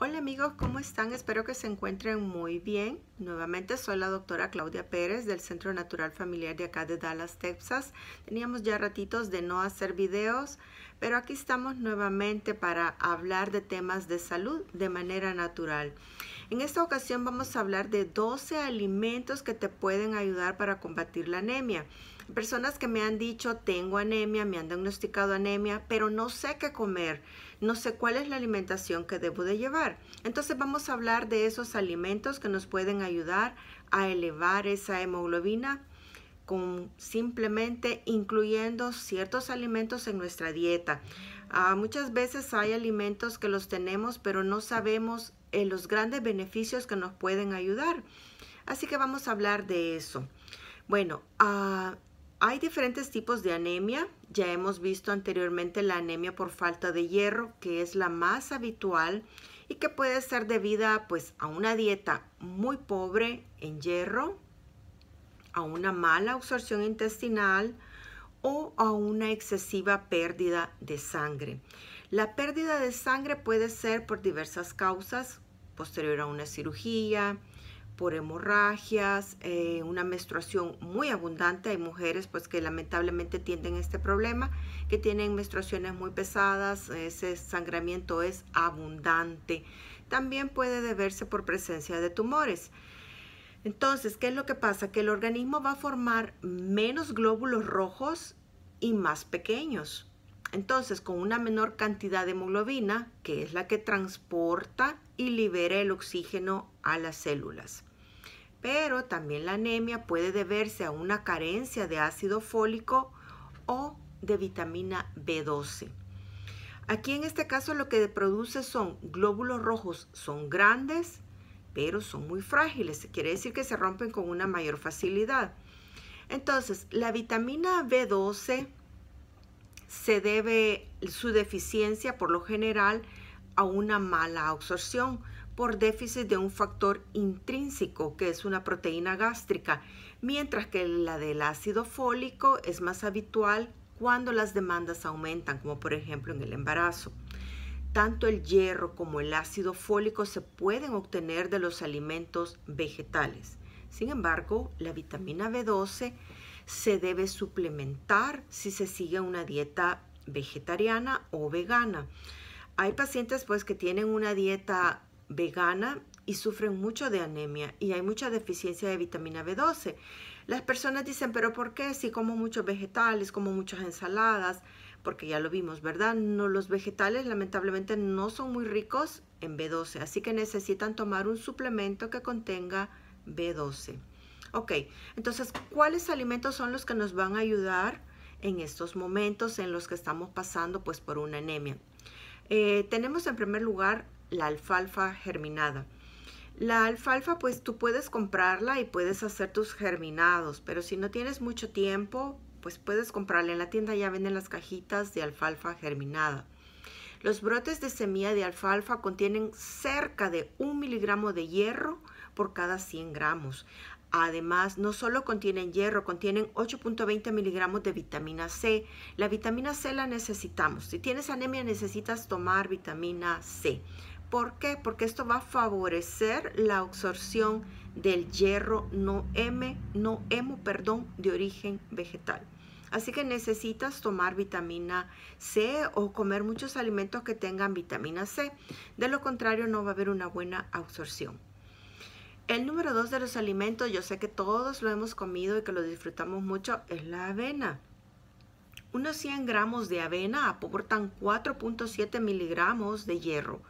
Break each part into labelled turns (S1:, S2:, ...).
S1: Hola amigos, ¿cómo están? Espero que se encuentren muy bien. Nuevamente soy la doctora Claudia Pérez del Centro Natural Familiar de acá de Dallas, Texas. Teníamos ya ratitos de no hacer videos, pero aquí estamos nuevamente para hablar de temas de salud de manera natural. En esta ocasión vamos a hablar de 12 alimentos que te pueden ayudar para combatir la anemia. Personas que me han dicho tengo anemia, me han diagnosticado anemia, pero no sé qué comer, no sé cuál es la alimentación que debo de llevar. Entonces vamos a hablar de esos alimentos que nos pueden ayudar a elevar esa hemoglobina simplemente incluyendo ciertos alimentos en nuestra dieta. Ah, muchas veces hay alimentos que los tenemos, pero no sabemos eh, los grandes beneficios que nos pueden ayudar. Así que vamos a hablar de eso. Bueno, ah, hay diferentes tipos de anemia. Ya hemos visto anteriormente la anemia por falta de hierro, que es la más habitual y que puede ser debida pues a una dieta muy pobre en hierro, a una mala absorción intestinal o a una excesiva pérdida de sangre. La pérdida de sangre puede ser por diversas causas, posterior a una cirugía, por hemorragias, eh, una menstruación muy abundante. Hay mujeres pues que lamentablemente tienden este problema, que tienen menstruaciones muy pesadas, ese sangramiento es abundante. También puede deberse por presencia de tumores. Entonces, ¿qué es lo que pasa? Que el organismo va a formar menos glóbulos rojos y más pequeños. Entonces, con una menor cantidad de hemoglobina, que es la que transporta y libera el oxígeno a las células. Pero también la anemia puede deberse a una carencia de ácido fólico o de vitamina B12. Aquí en este caso lo que produce son glóbulos rojos, son grandes pero son muy frágiles, quiere decir que se rompen con una mayor facilidad. Entonces, la vitamina B12 se debe su deficiencia por lo general a una mala absorción por déficit de un factor intrínseco que es una proteína gástrica, mientras que la del ácido fólico es más habitual cuando las demandas aumentan, como por ejemplo en el embarazo. Tanto el hierro como el ácido fólico se pueden obtener de los alimentos vegetales. Sin embargo, la vitamina B12 se debe suplementar si se sigue una dieta vegetariana o vegana. Hay pacientes pues que tienen una dieta vegana y sufren mucho de anemia y hay mucha deficiencia de vitamina B12. Las personas dicen, pero ¿por qué si como muchos vegetales, como muchas ensaladas? porque ya lo vimos, ¿verdad? No, los vegetales lamentablemente no son muy ricos en B12, así que necesitan tomar un suplemento que contenga B12. Ok, entonces, ¿cuáles alimentos son los que nos van a ayudar en estos momentos en los que estamos pasando pues por una anemia? Eh, tenemos en primer lugar la alfalfa germinada. La alfalfa pues tú puedes comprarla y puedes hacer tus germinados, pero si no tienes mucho tiempo, pues puedes comprarla en la tienda, ya venden las cajitas de alfalfa germinada. Los brotes de semilla de alfalfa contienen cerca de un miligramo de hierro por cada 100 gramos. Además, no solo contienen hierro, contienen 8.20 miligramos de vitamina C. La vitamina C la necesitamos. Si tienes anemia necesitas tomar vitamina C. ¿Por qué? Porque esto va a favorecer la absorción del hierro no, M, no hemo perdón, de origen vegetal. Así que necesitas tomar vitamina C o comer muchos alimentos que tengan vitamina C. De lo contrario, no va a haber una buena absorción. El número dos de los alimentos, yo sé que todos lo hemos comido y que lo disfrutamos mucho, es la avena. Unos 100 gramos de avena aportan 4.7 miligramos de hierro,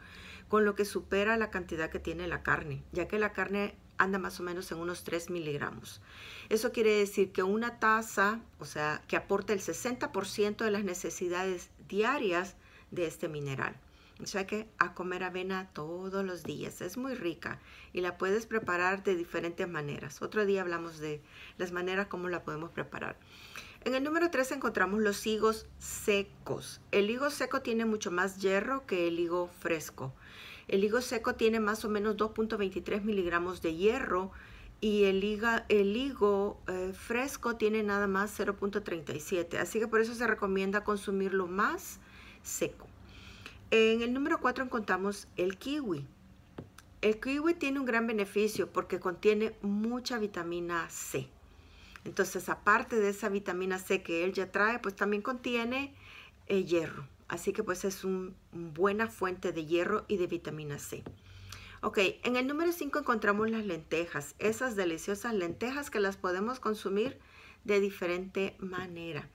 S1: con lo que supera la cantidad que tiene la carne, ya que la carne anda más o menos en unos 3 miligramos. Eso quiere decir que una taza, o sea, que aporta el 60% de las necesidades diarias de este mineral. O sea que a comer avena todos los días. Es muy rica y la puedes preparar de diferentes maneras. Otro día hablamos de las maneras como la podemos preparar. En el número 3 encontramos los higos secos. El higo seco tiene mucho más hierro que el higo fresco. El higo seco tiene más o menos 2.23 miligramos de hierro y el, el higo eh, fresco tiene nada más 0.37. Así que por eso se recomienda consumirlo más seco. En el número 4 encontramos el kiwi. El kiwi tiene un gran beneficio porque contiene mucha vitamina C. Entonces, aparte de esa vitamina C que él ya trae, pues también contiene eh, hierro. Así que pues es una buena fuente de hierro y de vitamina C. Ok, en el número 5 encontramos las lentejas, esas deliciosas lentejas que las podemos consumir de diferente manera.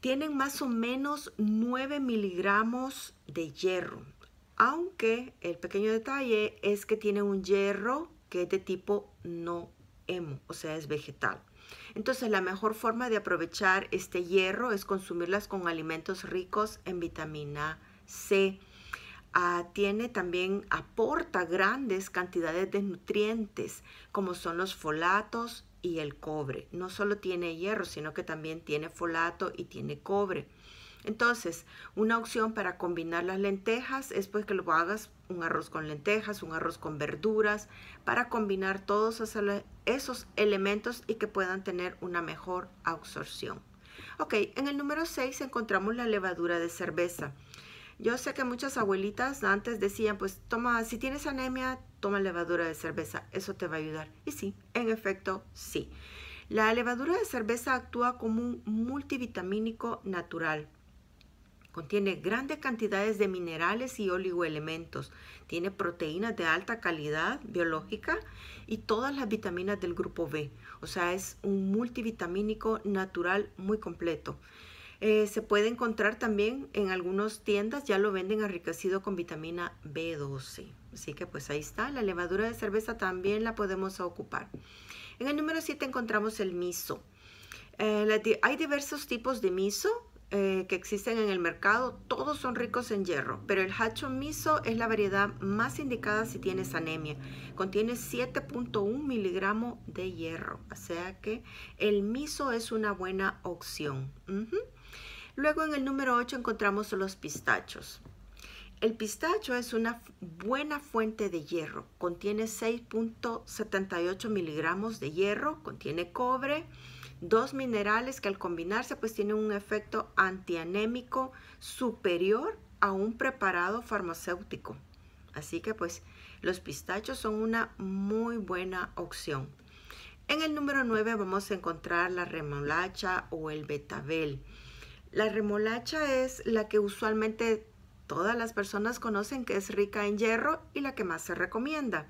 S1: Tienen más o menos 9 miligramos de hierro, aunque el pequeño detalle es que tiene un hierro que es de tipo no o sea, es vegetal. Entonces, la mejor forma de aprovechar este hierro es consumirlas con alimentos ricos en vitamina C. Ah, tiene también, aporta grandes cantidades de nutrientes, como son los folatos y el cobre. No solo tiene hierro, sino que también tiene folato y tiene cobre. Entonces, una opción para combinar las lentejas es pues que lo hagas un arroz con lentejas, un arroz con verduras, para combinar todos esos elementos y que puedan tener una mejor absorción. Ok, en el número 6 encontramos la levadura de cerveza. Yo sé que muchas abuelitas antes decían, pues toma, si tienes anemia, toma levadura de cerveza, eso te va a ayudar. Y sí, en efecto, sí. La levadura de cerveza actúa como un multivitamínico natural Contiene grandes cantidades de minerales y oligoelementos. Tiene proteínas de alta calidad biológica y todas las vitaminas del grupo B. O sea, es un multivitamínico natural muy completo. Eh, se puede encontrar también en algunas tiendas, ya lo venden enriquecido con vitamina B12. Así que pues ahí está, la levadura de cerveza también la podemos ocupar. En el número 7 encontramos el miso. Eh, hay diversos tipos de miso eh, que existen en el mercado, todos son ricos en hierro, pero el Hacho Miso es la variedad más indicada si tienes anemia. Contiene 7.1 miligramos de hierro, o sea que el miso es una buena opción. Luego en el número 8 encontramos los pistachos. El pistacho es una buena fuente de hierro, contiene 6.78 miligramos de hierro, contiene cobre, Dos minerales que al combinarse pues tienen un efecto antianémico superior a un preparado farmacéutico. Así que pues los pistachos son una muy buena opción. En el número 9 vamos a encontrar la remolacha o el betabel. La remolacha es la que usualmente todas las personas conocen que es rica en hierro y la que más se recomienda.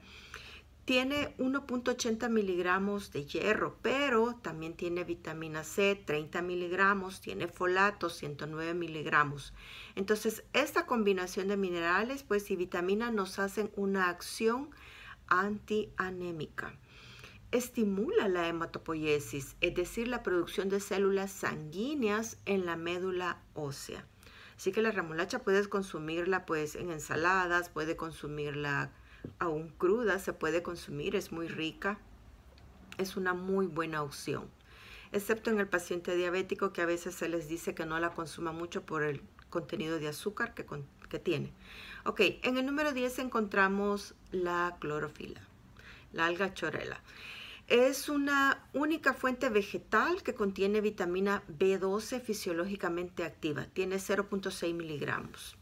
S1: Tiene 1.80 miligramos de hierro, pero también tiene vitamina C, 30 miligramos, tiene folato, 109 miligramos. Entonces, esta combinación de minerales pues, y vitamina nos hacen una acción antianémica. Estimula la hematopoiesis, es decir, la producción de células sanguíneas en la médula ósea. Así que la remolacha puedes consumirla pues en ensaladas, puede consumirla aún cruda, se puede consumir, es muy rica, es una muy buena opción, excepto en el paciente diabético que a veces se les dice que no la consuma mucho por el contenido de azúcar que, tiene. Ok, en el número 10 encontramos la clorofila, la alga chorela. Es una única fuente vegetal que contiene vitamina B12 fisiológicamente activa. Tiene 0.6 miligramos.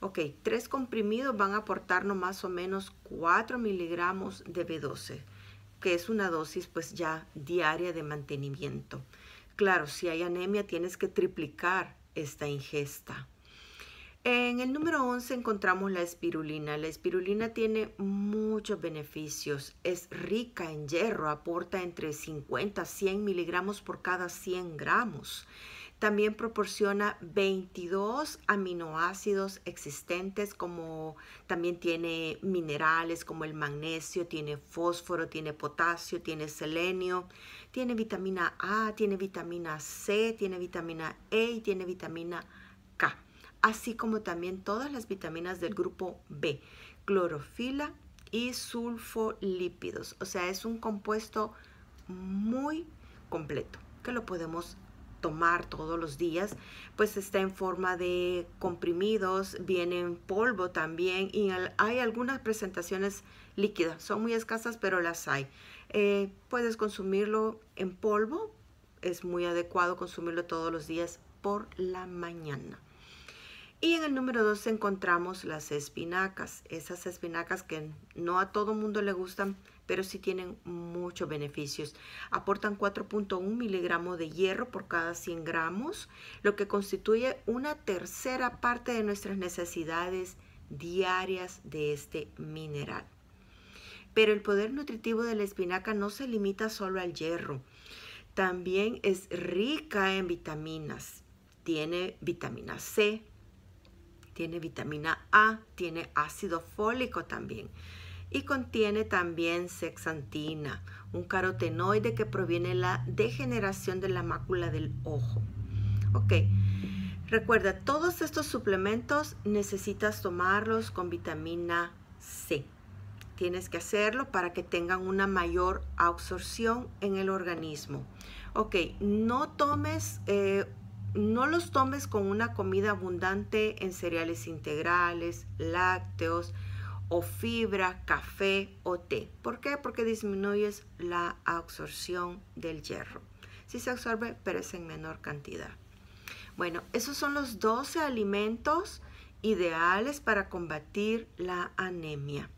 S1: Ok, tres comprimidos van a aportarnos más o menos 4 miligramos de B12, que es una dosis pues ya diaria de mantenimiento. Claro, si hay anemia tienes que triplicar esta ingesta. En el número 11 encontramos la espirulina. La espirulina tiene muchos beneficios. Es rica en hierro, aporta entre 50 a 100 miligramos por cada 100 gramos. También proporciona 22 aminoácidos existentes, como también tiene minerales como el magnesio, tiene fósforo, tiene potasio, tiene selenio, tiene vitamina A, tiene vitamina C, tiene vitamina E y tiene vitamina K, así como también todas las vitaminas del grupo B, clorofila y sulfolípidos. O sea, es un compuesto muy completo que lo podemos tomar todos los días, pues está en forma de comprimidos, viene en polvo también y hay algunas presentaciones líquidas, son muy escasas pero las hay. Eh, puedes consumirlo en polvo, es muy adecuado consumirlo todos los días por la mañana. Y en el número 2 encontramos las espinacas, esas espinacas que no a todo mundo le gustan, pero sí tienen muchos beneficios. Aportan 4.1 miligramos de hierro por cada 100 gramos, lo que constituye una tercera parte de nuestras necesidades diarias de este mineral. Pero el poder nutritivo de la espinaca no se limita solo al hierro. También es rica en vitaminas. Tiene vitamina C, tiene vitamina A, tiene ácido fólico también y contiene también sexantina, un carotenoide que proviene de la degeneración de la mácula del ojo. Ok, recuerda, todos estos suplementos necesitas tomarlos con vitamina C. Tienes que hacerlo para que tengan una mayor absorción en el organismo. Ok, no tomes... Eh, no los tomes con una comida abundante en cereales integrales, lácteos, o fibra, café o té. ¿Por qué? Porque disminuyes la absorción del hierro. Si se absorbe, pero es en menor cantidad. Bueno, esos son los 12 alimentos ideales para combatir la anemia.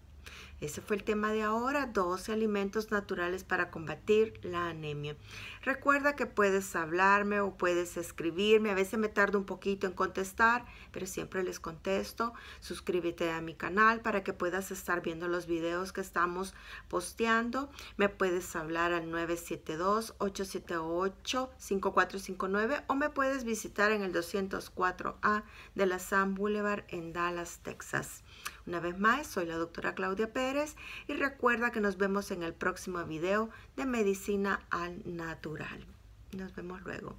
S1: Ese fue el tema de ahora, 12 alimentos naturales para combatir la anemia. Recuerda que puedes hablarme o puedes escribirme, a veces me tardo un poquito en contestar, pero siempre les contesto. Suscríbete a mi canal para que puedas estar viendo los videos que estamos posteando. Me puedes hablar al 972-878-5459 o me puedes visitar en el 204A de la Sam Boulevard en Dallas, Texas. Una vez más, soy la doctora Claudia Pérez y recuerda que nos vemos en el próximo video de Medicina al Natural. Nos vemos luego.